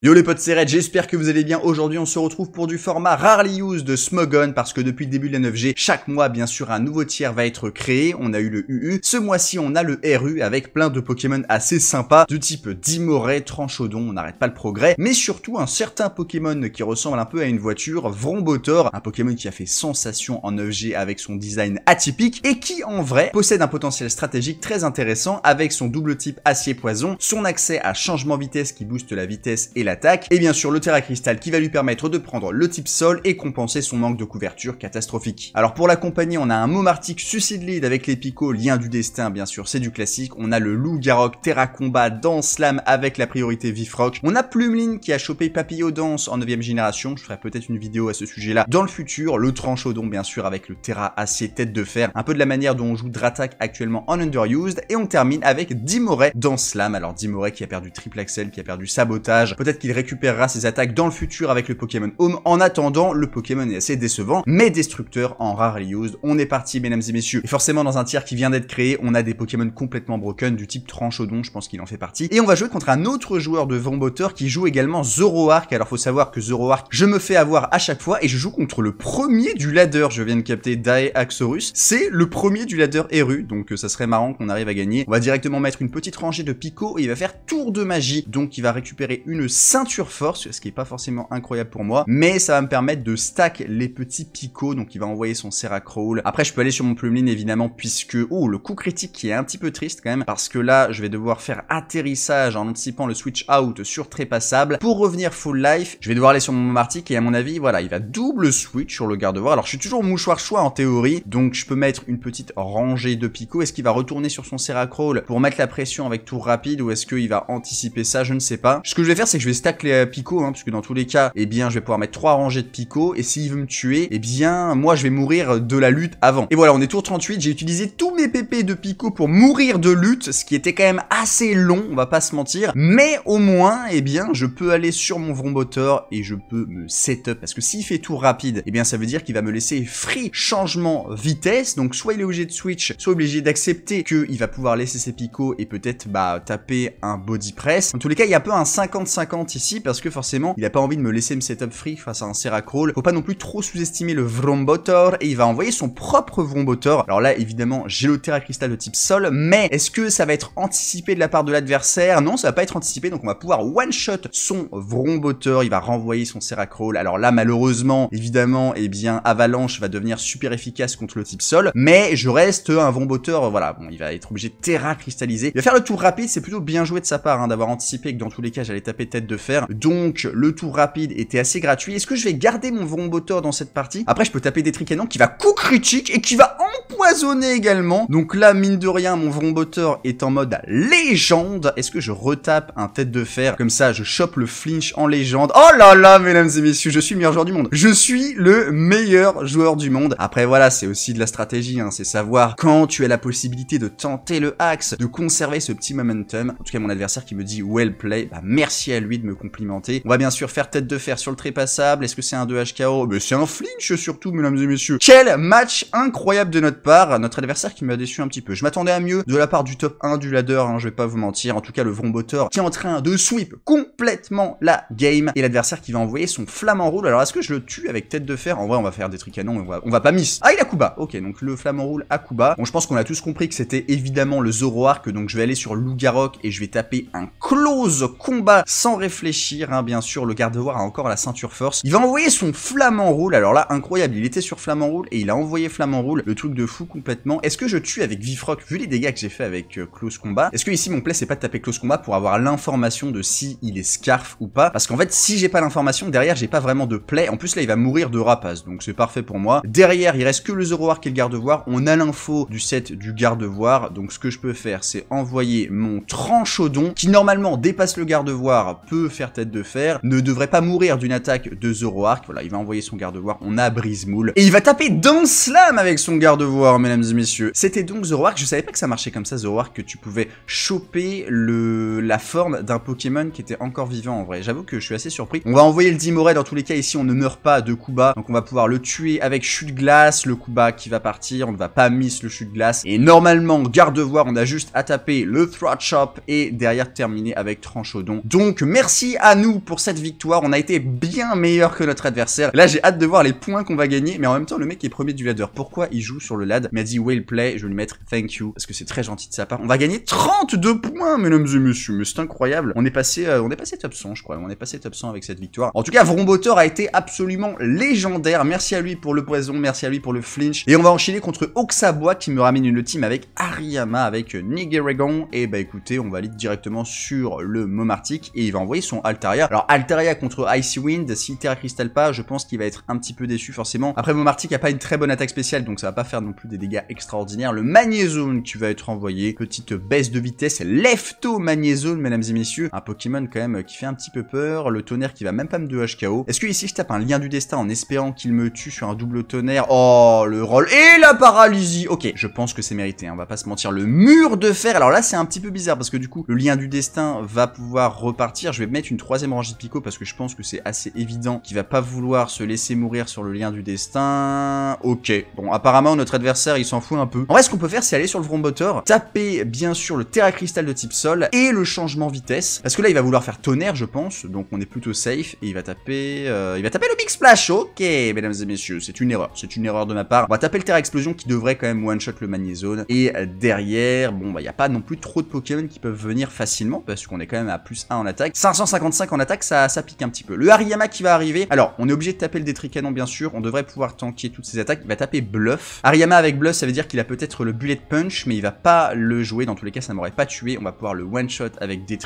Yo les potes, c'est Red, j'espère que vous allez bien. Aujourd'hui, on se retrouve pour du format Rarely Used de Smogon parce que depuis le début de la 9G, chaque mois, bien sûr, un nouveau tiers va être créé. On a eu le UU. Ce mois-ci, on a le RU avec plein de Pokémon assez sympas du type Dimoré, Tranchodon on n'arrête pas le progrès, mais surtout un certain Pokémon qui ressemble un peu à une voiture, Vrombotor, un Pokémon qui a fait sensation en 9G avec son design atypique et qui, en vrai, possède un potentiel stratégique très intéressant avec son double type acier-poison, son accès à changement vitesse qui booste la vitesse et la l'attaque, et bien sûr le Terra Crystal qui va lui permettre de prendre le type sol et compenser son manque de couverture catastrophique. Alors pour la compagnie, on a un Momartic Suicide Lead avec les picots, lien du destin bien sûr, c'est du classique, on a le Loup Garok Terra Combat dans Slam avec la priorité Vifrock, on a Plumeline qui a chopé Papillot Dance en 9ème génération, je ferai peut-être une vidéo à ce sujet-là dans le futur, le Tranchodon, bien sûr avec le Terra Acier Tête de Fer, un peu de la manière dont on joue Dratak actuellement en Underused, et on termine avec Dimoray dans Slam, alors Dimoray qui a perdu Triple Axel, qui a perdu Sabotage, peut-être qu'il récupérera ses attaques dans le futur avec le Pokémon Home. En attendant, le Pokémon est assez décevant, mais destructeur en rare used. On est parti, mesdames et messieurs. Et forcément, dans un tiers qui vient d'être créé, on a des Pokémon complètement broken, du type Tranchodon, je pense qu'il en fait partie. Et on va jouer contre un autre joueur de Vomboteur qui joue également Zoroark. Alors, il faut savoir que Zoroark, je me fais avoir à chaque fois et je joue contre le premier du ladder. Je viens de capter Dae Axorus. C'est le premier du ladder Eru, donc euh, ça serait marrant qu'on arrive à gagner. On va directement mettre une petite rangée de picots et il va faire tour de magie. Donc, il va récupérer une ceinture force, ce qui est pas forcément incroyable pour moi, mais ça va me permettre de stack les petits picots, donc il va envoyer son crawl, Après, je peux aller sur mon Plumeline, évidemment, puisque, oh, le coup critique qui est un petit peu triste quand même, parce que là, je vais devoir faire atterrissage en anticipant le switch out sur trépassable. Pour revenir full life, je vais devoir aller sur mon Martic, et à mon avis, voilà, il va double switch sur le garde voir Alors, je suis toujours mouchoir choix en théorie, donc je peux mettre une petite rangée de picots. Est-ce qu'il va retourner sur son crawl pour mettre la pression avec tour rapide, ou est-ce qu'il va anticiper ça Je ne sais pas. Ce que je vais faire, c'est que je vais stack les euh, picots, hein, parce que dans tous les cas, eh bien, je vais pouvoir mettre trois rangées de picots, et s'il veut me tuer, eh bien, moi, je vais mourir de la lutte avant. Et voilà, on est tour 38, j'ai utilisé tous mes pp de picots pour mourir de lutte, ce qui était quand même assez long, on va pas se mentir, mais au moins, eh bien, je peux aller sur mon Vrombotor et je peux me setup, parce que s'il fait tour rapide, eh bien, ça veut dire qu'il va me laisser free changement vitesse, donc soit il est obligé de switch, soit obligé d'accepter qu'il va pouvoir laisser ses picots et peut-être, bah, taper un body press. En tous les cas, il y a peu un 50-50 ici parce que forcément, il a pas envie de me laisser me setup free face à un Seracrawl. Faut pas non plus trop sous-estimer le Vrombotor et il va envoyer son propre Vrombotor. Alors là, évidemment, j'ai le Terra Cristal de type Sol, mais est-ce que ça va être anticipé de la part de l'adversaire Non, ça va pas être anticipé, donc on va pouvoir one-shot son Vrombotor. Il va renvoyer son Seracrawl. Alors là, malheureusement, évidemment, et eh bien, Avalanche va devenir super efficace contre le type Sol, mais je reste un Vrombotor. Voilà, bon, il va être obligé de Terra Cristalliser. Il va faire le tour rapide, c'est plutôt bien joué de sa part hein, d'avoir anticipé que dans tous les cas, j'allais taper tête de faire. Donc le tour rapide était assez gratuit. Est-ce que je vais garder mon Vrombotor dans cette partie Après je peux taper des tricanons qui va coup critique et qui va empoisonner également. Donc là mine de rien mon Vrombotor est en mode légende. Est-ce que je retape un tête de fer Comme ça je chope le flinch en légende. Oh là là mesdames et messieurs je suis le meilleur joueur du monde. Je suis le meilleur joueur du monde. Après voilà c'est aussi de la stratégie. Hein. C'est savoir quand tu as la possibilité de tenter le axe, de conserver ce petit momentum. En tout cas mon adversaire qui me dit well play, bah, merci à lui de complimenter. On va bien sûr faire tête de fer sur le trépassable. Est-ce que c'est un 2HKO Mais c'est un flinch surtout, mesdames et messieurs. Quel match incroyable de notre part. Notre adversaire qui m'a déçu un petit peu. Je m'attendais à mieux de la part du top 1 du ladder, hein, je vais pas vous mentir. En tout cas, le Vrombotor qui est en train de sweep complètement la game. Et l'adversaire qui va envoyer son flamant roule. Alors, est-ce que je le tue avec tête de fer En vrai, on va faire des trucs canons, on va, on va pas miss. Ah, il a Kuba. Ok, donc le flamant roule à Kuba. Bon, je pense qu'on a tous compris que c'était évidemment le Zoroark. Donc, je vais aller sur Lugarok et je vais taper un close combat sans réflexion réfléchir, hein, bien sûr, le garde-voir a encore la ceinture force. Il va envoyer son flamant roule, alors là, incroyable, il était sur flamant roule et il a envoyé flamant roule, le truc de fou complètement. Est-ce que je tue avec Vifrock, vu les dégâts que j'ai fait avec Close euh, Combat Est-ce que ici mon play c'est pas de taper Close Combat pour avoir l'information de si il est Scarf ou pas Parce qu'en fait, si j'ai pas l'information, derrière j'ai pas vraiment de play. En plus là, il va mourir de rapace, donc c'est parfait pour moi. Derrière, il reste que le Zoroark et le garde-voir. On a l'info du set du garde-voir, donc ce que je peux faire, c'est envoyer mon tranchodon, qui normalement dépasse le garde-voir, peut faire tête de fer, ne devrait pas mourir d'une attaque de Zoroark. Voilà, il va envoyer son garde-voir, on a brismoul. Et il va taper dans Slam avec son garde-voir, mesdames et messieurs. C'était donc Zoroark, je savais pas que ça marchait comme ça, Zoroark, que tu pouvais choper le... la forme d'un Pokémon qui était encore vivant en vrai. J'avoue que je suis assez surpris. On va envoyer le Dimoret dans tous les cas, ici on ne meurt pas de Kuba, donc on va pouvoir le tuer avec chute glace, le Kuba qui va partir, on ne va pas miss le chute glace. Et normalement, garde-voir, on a juste à taper le Throat shop. et derrière terminer avec Tranchodon. Donc merci merci à nous pour cette victoire. On a été bien meilleur que notre adversaire. Là, j'ai hâte de voir les points qu'on va gagner. Mais en même temps, le mec est premier du ladder. Pourquoi il joue sur le lad m'a dit well play. Je vais lui mettre thank you parce que c'est très gentil de sa part. On va gagner 32 points, mesdames et messieurs. Mais c'est incroyable. On est passé, euh, on est passé top 100, je crois. On est passé top 100 avec cette victoire. En tout cas, Vrombotor a été absolument légendaire. Merci à lui pour le poison. Merci à lui pour le flinch. Et on va enchaîner contre Oxabois qui me ramène une team avec Ariyama, avec Nigeregon. Et eh bah ben, écoutez, on valide directement sur le Momartic et il va envoyer sont Altaria. Alors Altaria contre Icy Wind, si Terra Crystal pas, je pense qu'il va être un petit peu déçu forcément. Après Momartic a pas une très bonne attaque spéciale, donc ça va pas faire non plus des dégâts extraordinaires. Le Magnézone qui va être envoyé, petite baisse de vitesse, Lefto Magnézone mesdames et messieurs, un Pokémon quand même qui fait un petit peu peur, le tonnerre qui va même pas me 2 HKO. Est-ce que ici je tape un lien du destin en espérant qu'il me tue sur un double tonnerre Oh le rôle et la paralysie Ok, je pense que c'est mérité, hein. on va pas se mentir. Le mur de fer, alors là c'est un petit peu bizarre parce que du coup le lien du destin va pouvoir repartir, je vais mettre une troisième rangée de Pico, parce que je pense que c'est assez évident qu'il va pas vouloir se laisser mourir sur le lien du destin. Ok. Bon, apparemment, notre adversaire, il s'en fout un peu. En vrai, ce qu'on peut faire, c'est aller sur le Vrombotor, taper, bien sûr, le Terra Crystal de type Sol et le changement vitesse. Parce que là, il va vouloir faire tonnerre, je pense. Donc, on est plutôt safe. Et il va taper... Euh, il va taper le Big Splash. Ok, mesdames et messieurs. C'est une erreur. C'est une erreur de ma part. On va taper le Terra Explosion qui devrait quand même one-shot le Magnézone. Et derrière, bon, bah, il n'y a pas non plus trop de Pokémon qui peuvent venir facilement parce qu'on est quand même à plus 1 en attaque. 155 en attaque, ça, pique un petit peu. Le Ariyama qui va arriver, alors on est obligé de taper le Détricanon bien sûr, on devrait pouvoir tanker toutes ses attaques, il va taper Bluff. Ariyama avec Bluff, ça veut dire qu'il a peut-être le Bullet Punch, mais il va pas le jouer, dans tous les cas ça m'aurait pas tué, on va pouvoir le one-shot avec des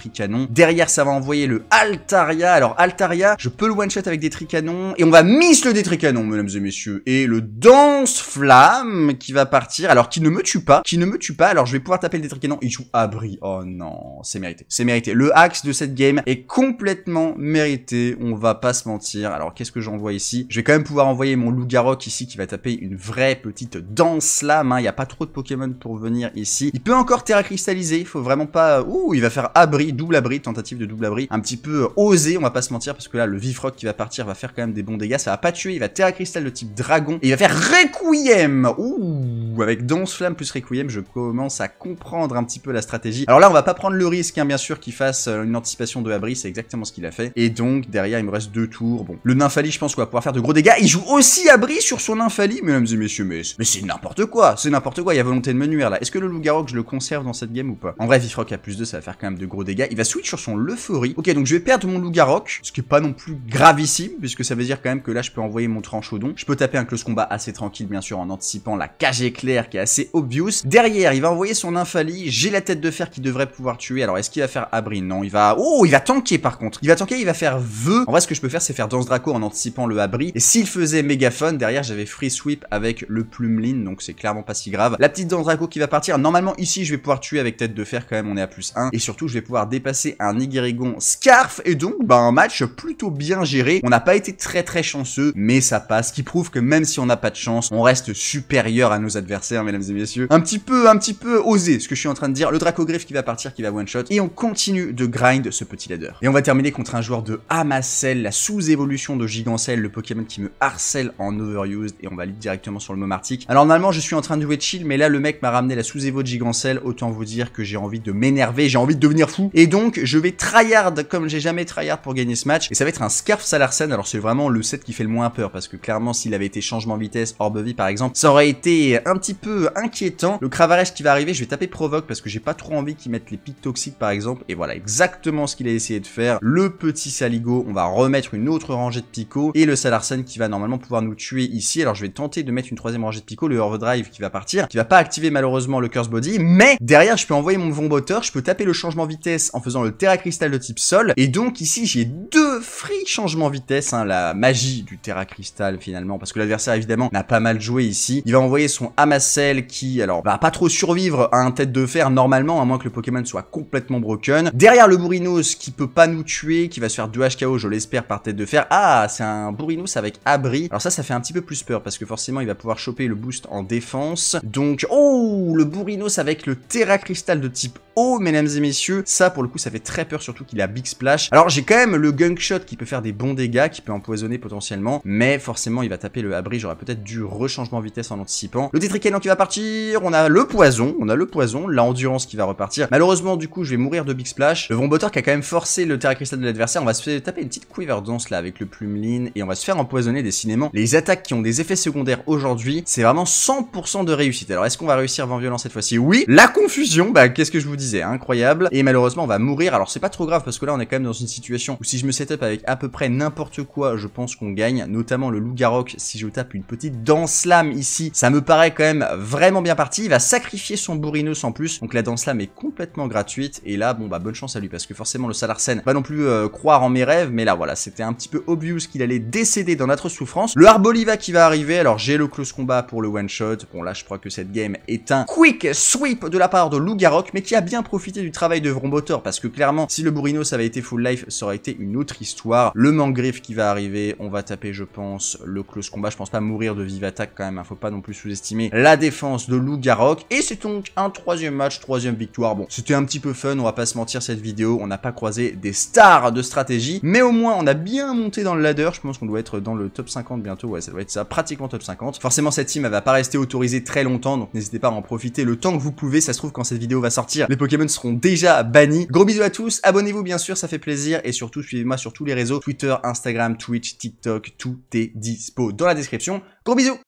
Derrière ça va envoyer le Altaria, alors Altaria, je peux le one-shot avec des et on va miss le Détricanon mesdames et messieurs, et le Danse Flamme qui va partir, alors qui ne me tue pas, qui ne me tue pas, alors je vais pouvoir taper le Détricanon, il joue abri, oh non, c'est mérité, c'est mérité. Le axe de cette game est complètement mérité, on va pas se mentir. Alors qu'est-ce que j'envoie ici Je vais quand même pouvoir envoyer mon Lugarok ici qui va taper une vraie petite danse Là, hein. Il n'y a pas trop de Pokémon pour venir ici. Il peut encore Terra cristalliser, il faut vraiment pas... Ouh, il va faire abri, double abri, tentative de double abri. Un petit peu osé, on va pas se mentir, parce que là, le Vifrock qui va partir va faire quand même des bons dégâts. Ça va pas tuer, il va Terra Cristal de type dragon. Et il va faire Requiem Ouh, avec Danse Flamme plus Requiem, je commence à comprendre un petit peu la stratégie. Alors là, on va pas prendre le risque, hein, bien sûr, qu'il fasse euh, une anticipation de abri c'est exactement ce qu'il a fait. Et donc, derrière, il me reste deux tours. Bon, le nymphalie je pense qu'on va pouvoir faire de gros dégâts. Il joue aussi abri sur son nymphalie mesdames et messieurs, mais, c'est n'importe quoi. C'est n'importe quoi, il y a volonté de me nuire, là. Est-ce que le Loup-Garou, je le conserve dans cette game ou pas En vrai, Vifrock a plus de, ça va faire quand même de gros dégâts. Il va switch sur son Euphorie. Ok, donc je vais perdre mon Loup-Garou, ce qui est pas non plus gravissime, puisque ça veut dire quand même que là, je peux envoyer mon Tranchodon, Je peux taper un close combat assez tranquille, bien sûr, en anticipant la cage éclair qui est assez obvious. Derrière, il va envoyer son Nymphalie. J'ai la tête de fer qui devrait pouvoir tuer. Alors, est-ce qu'il va faire abri Non, il va... Oh, il va par contre. Il va tanker, il va faire vœu. En vrai, ce que je peux faire, c'est faire Danse Draco en anticipant le abri. Et s'il faisait Mégaphone, derrière, j'avais Free Sweep avec le Plumeline, donc c'est clairement pas si grave. La petite Danse Draco qui va partir. Normalement, ici, je vais pouvoir tuer avec Tête de Fer quand même, on est à plus 1. Et surtout, je vais pouvoir dépasser un Nigerigon Scarf. Et donc, bah, un match plutôt bien géré. On n'a pas été très très chanceux, mais ça passe. Qui prouve que même si on n'a pas de chance, on reste supérieur à nos adversaires, mesdames et messieurs. Un petit peu, un petit peu osé, ce que je suis en train de dire. Le Draco Griffe qui va partir, qui va one-shot. Et on continue de grind ce petit ladder. Et on va terminer contre un joueur de Amacel, la sous-évolution de Gigancel, le Pokémon qui me harcèle en overused, et on va directement sur le Momartic. Alors normalement, je suis en train de jouer chill, mais là, le mec m'a ramené la sous-évo de Gigancel, autant vous dire que j'ai envie de m'énerver, j'ai envie de devenir fou, et donc je vais tryhard comme j'ai jamais tryhard pour gagner ce match, et ça va être un Scarf Salarsen, alors c'est vraiment le set qui fait le moins peur, parce que clairement, s'il avait été changement de vitesse, orbe vie par exemple, ça aurait été un petit peu inquiétant. Le Cravarèche qui va arriver, je vais taper Provoque, parce que j'ai pas trop envie qu'il mette les pics toxiques par exemple, et voilà exactement ce qu'il a essayé de faire le petit Saligo, on va remettre une autre rangée de picots et le Salarsen qui va normalement pouvoir nous tuer ici. Alors je vais tenter de mettre une troisième rangée de picots, le Overdrive qui va partir, qui va pas activer malheureusement le Curse Body, mais derrière je peux envoyer mon Vomboteur, je peux taper le changement vitesse en faisant le Terra Cristal de type Sol et donc ici j'ai deux free changements vitesse, hein, la magie du Terra Cristal finalement parce que l'adversaire évidemment n'a pas mal joué ici. Il va envoyer son Amacel qui alors va pas trop survivre à un tête de fer normalement à moins que le Pokémon soit complètement broken. Derrière le Bourinos qui peut pas nous tuer, qui va se faire 2 HKO, je l'espère, par tête de fer. Ah, c'est un Bourinous avec abri. Alors ça, ça fait un petit peu plus peur, parce que forcément, il va pouvoir choper le boost en défense. Donc, oh, le bourrinus avec le Terra Cristal de type Oh mesdames et messieurs. Ça, pour le coup, ça fait très peur, surtout qu'il a Big Splash. Alors, j'ai quand même le Gunk qui peut faire des bons dégâts, qui peut empoisonner potentiellement, mais forcément, il va taper le abri. J'aurais peut-être du rechangement vitesse en anticipant. Le Détricanon qui va partir, on a le poison, on a le poison, L'Endurance qui va repartir. Malheureusement, du coup, je vais mourir de Big Splash. Le Vomboteur qui a quand même forcé le Terra Cristal de l'adversaire, on va se faire taper une petite Quiver Dance là avec le Plumeline et on va se faire empoisonner décidément. Les attaques qui ont des effets secondaires aujourd'hui, c'est vraiment 100% de réussite. Alors, est-ce qu'on va réussir Vent Violent cette fois-ci Oui La confusion, bah, qu'est-ce que je vous dis est incroyable. Et malheureusement, on va mourir. Alors, c'est pas trop grave parce que là, on est quand même dans une situation où si je me set up avec à peu près n'importe quoi, je pense qu'on gagne, notamment le loup Garok. Si je tape une petite danse Lame ici, ça me paraît quand même vraiment bien parti. Il va sacrifier son Bourrinos en plus. Donc, la danse Lame est complètement gratuite. Et là, bon, bah, bonne chance à lui parce que forcément, le Salarsen va non plus euh, croire en mes rêves. Mais là, voilà, c'était un petit peu obvious qu'il allait décéder dans notre souffrance. Le Arboliva qui va arriver. Alors, j'ai le close combat pour le one shot. Bon, là, je crois que cette game est un quick sweep de la part de Loup Garok, mais qui a bien Profiter du travail de Vrombotor parce que clairement, si le Bourrino ça avait été full life, ça aurait été une autre histoire. Le Mangriffe qui va arriver, on va taper, je pense, le close combat. Je pense pas mourir de vive attaque quand même, hein, faut pas non plus sous-estimer la défense de Lou Garok. Et c'est donc un troisième match, troisième victoire. Bon, c'était un petit peu fun, on va pas se mentir cette vidéo, on n'a pas croisé des stars de stratégie, mais au moins on a bien monté dans le ladder. Je pense qu'on doit être dans le top 50 bientôt, ouais, ça doit être ça, pratiquement top 50. Forcément, cette team elle va pas rester autorisée très longtemps, donc n'hésitez pas à en profiter le temps que vous pouvez. Ça se trouve quand cette vidéo va sortir, mais Pokémon seront déjà bannis. Gros bisous à tous, abonnez-vous bien sûr, ça fait plaisir. Et surtout, suivez-moi sur tous les réseaux, Twitter, Instagram, Twitch, TikTok, tout est dispo dans la description. Gros bisous